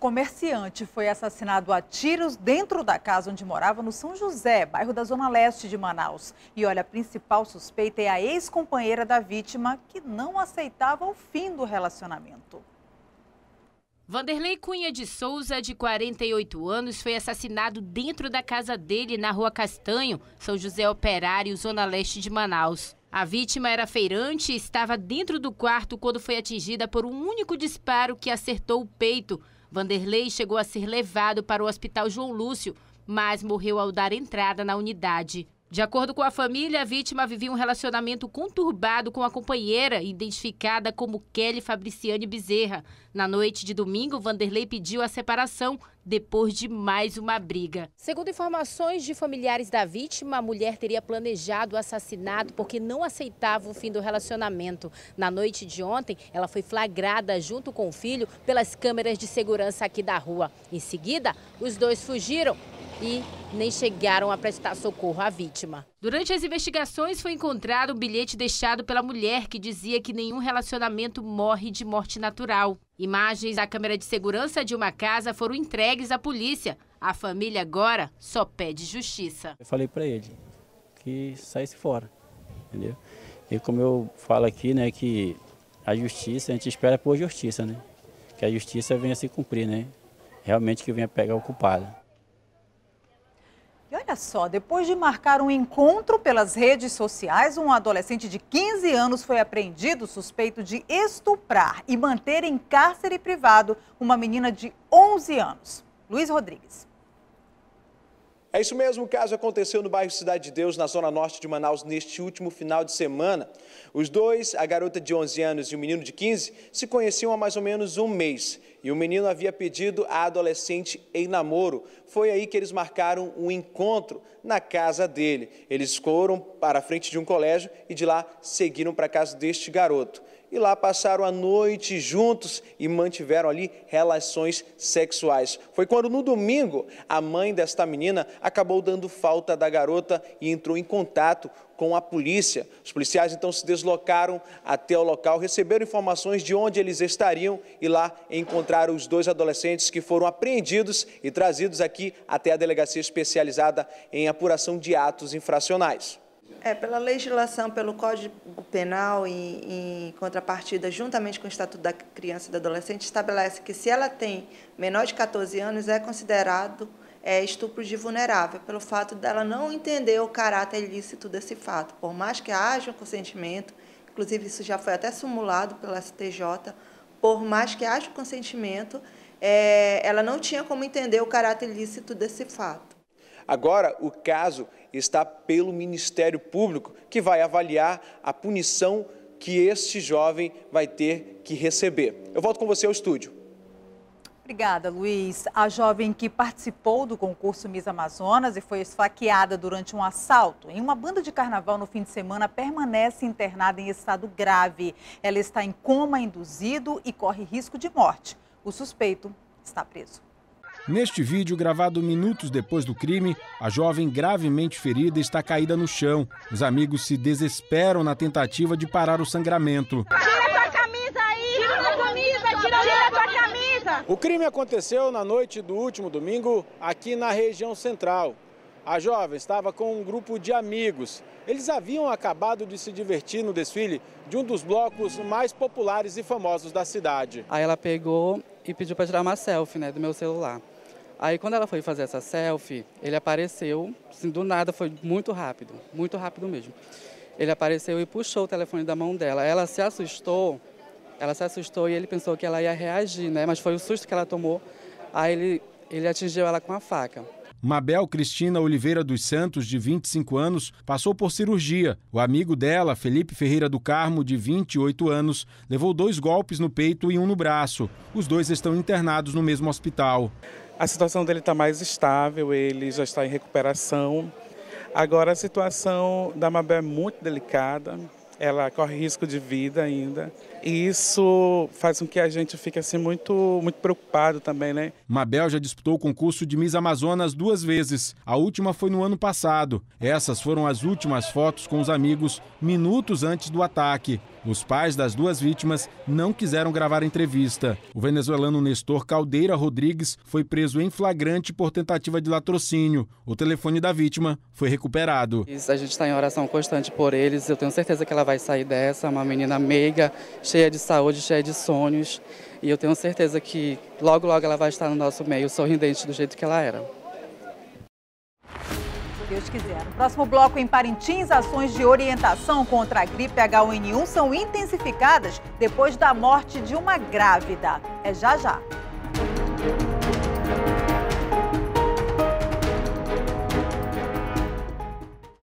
comerciante foi assassinado a tiros dentro da casa onde morava no São José, bairro da Zona Leste de Manaus. E olha, a principal suspeita é a ex-companheira da vítima, que não aceitava o fim do relacionamento. Vanderlei Cunha de Souza, de 48 anos, foi assassinado dentro da casa dele na Rua Castanho, São José Operário, Zona Leste de Manaus. A vítima era feirante e estava dentro do quarto quando foi atingida por um único disparo que acertou o peito. Vanderlei chegou a ser levado para o Hospital João Lúcio, mas morreu ao dar entrada na unidade. De acordo com a família, a vítima vivia um relacionamento conturbado com a companheira, identificada como Kelly Fabriciane Bezerra. Na noite de domingo, Vanderlei pediu a separação depois de mais uma briga. Segundo informações de familiares da vítima, a mulher teria planejado o assassinato porque não aceitava o fim do relacionamento. Na noite de ontem, ela foi flagrada junto com o filho pelas câmeras de segurança aqui da rua. Em seguida, os dois fugiram e nem chegaram a prestar socorro à vítima. Durante as investigações foi encontrado um bilhete deixado pela mulher que dizia que nenhum relacionamento morre de morte natural. Imagens da câmera de segurança de uma casa foram entregues à polícia. A família agora só pede justiça. Eu falei para ele que saísse fora, entendeu? E como eu falo aqui, né, que a justiça, a gente espera por justiça, né? Que a justiça venha se cumprir, né? Realmente que venha pegar o culpado. E olha só, depois de marcar um encontro pelas redes sociais, um adolescente de 15 anos foi apreendido suspeito de estuprar e manter em cárcere privado uma menina de 11 anos. Luiz Rodrigues. É isso mesmo, o caso aconteceu no bairro Cidade de Deus, na zona norte de Manaus, neste último final de semana. Os dois, a garota de 11 anos e o menino de 15, se conheciam há mais ou menos um mês e o menino havia pedido a adolescente em namoro. Foi aí que eles marcaram um encontro na casa dele. Eles foram para a frente de um colégio e de lá seguiram para a casa deste garoto e lá passaram a noite juntos e mantiveram ali relações sexuais. Foi quando no domingo a mãe desta menina acabou dando falta da garota e entrou em contato com a polícia. Os policiais então se deslocaram até o local, receberam informações de onde eles estariam e lá encontraram os dois adolescentes que foram apreendidos e trazidos aqui até a delegacia especializada em apuração de atos infracionais. É, pela legislação, pelo Código Penal, em, em, contrapartida, juntamente com o Estatuto da Criança e do Adolescente, estabelece que se ela tem menor de 14 anos, é considerado é, estupro de vulnerável, pelo fato dela não entender o caráter ilícito desse fato. Por mais que haja um consentimento, inclusive isso já foi até simulado pela STJ, por mais que haja o um consentimento, é, ela não tinha como entender o caráter ilícito desse fato. Agora, o caso está pelo Ministério Público, que vai avaliar a punição que este jovem vai ter que receber. Eu volto com você ao estúdio. Obrigada, Luiz. A jovem que participou do concurso Miss Amazonas e foi esfaqueada durante um assalto em uma banda de carnaval no fim de semana permanece internada em estado grave. Ela está em coma induzido e corre risco de morte. O suspeito está preso. Neste vídeo, gravado minutos depois do crime, a jovem gravemente ferida está caída no chão. Os amigos se desesperam na tentativa de parar o sangramento. O crime aconteceu na noite do último domingo aqui na região central. A jovem estava com um grupo de amigos. Eles haviam acabado de se divertir no desfile de um dos blocos mais populares e famosos da cidade. Aí ela pegou e pediu para tirar uma selfie né, do meu celular. Aí quando ela foi fazer essa selfie, ele apareceu, assim, do nada, foi muito rápido, muito rápido mesmo. Ele apareceu e puxou o telefone da mão dela. Ela se assustou, ela se assustou e ele pensou que ela ia reagir, né? Mas foi o susto que ela tomou. Aí ele, ele atingiu ela com a faca. Mabel Cristina Oliveira dos Santos, de 25 anos, passou por cirurgia. O amigo dela, Felipe Ferreira do Carmo, de 28 anos, levou dois golpes no peito e um no braço. Os dois estão internados no mesmo hospital. A situação dele está mais estável, ele já está em recuperação. Agora, a situação da Mabel é muito delicada, ela corre risco de vida ainda. E isso faz com que a gente fique assim muito, muito preocupado também, né? Mabel já disputou o concurso de Miss Amazonas duas vezes. A última foi no ano passado. Essas foram as últimas fotos com os amigos minutos antes do ataque. Os pais das duas vítimas não quiseram gravar a entrevista. O venezuelano Nestor Caldeira Rodrigues foi preso em flagrante por tentativa de latrocínio. O telefone da vítima foi recuperado. a gente está em oração constante por eles. Eu tenho certeza que ela vai sair dessa. É uma menina meiga, cheia de saúde, cheia de sonhos. E eu tenho certeza que logo, logo ela vai estar no nosso meio, sorridente do jeito que ela era. Deus quiser. No próximo bloco, em Parintins, ações de orientação contra a gripe H1N1 são intensificadas depois da morte de uma grávida. É já já.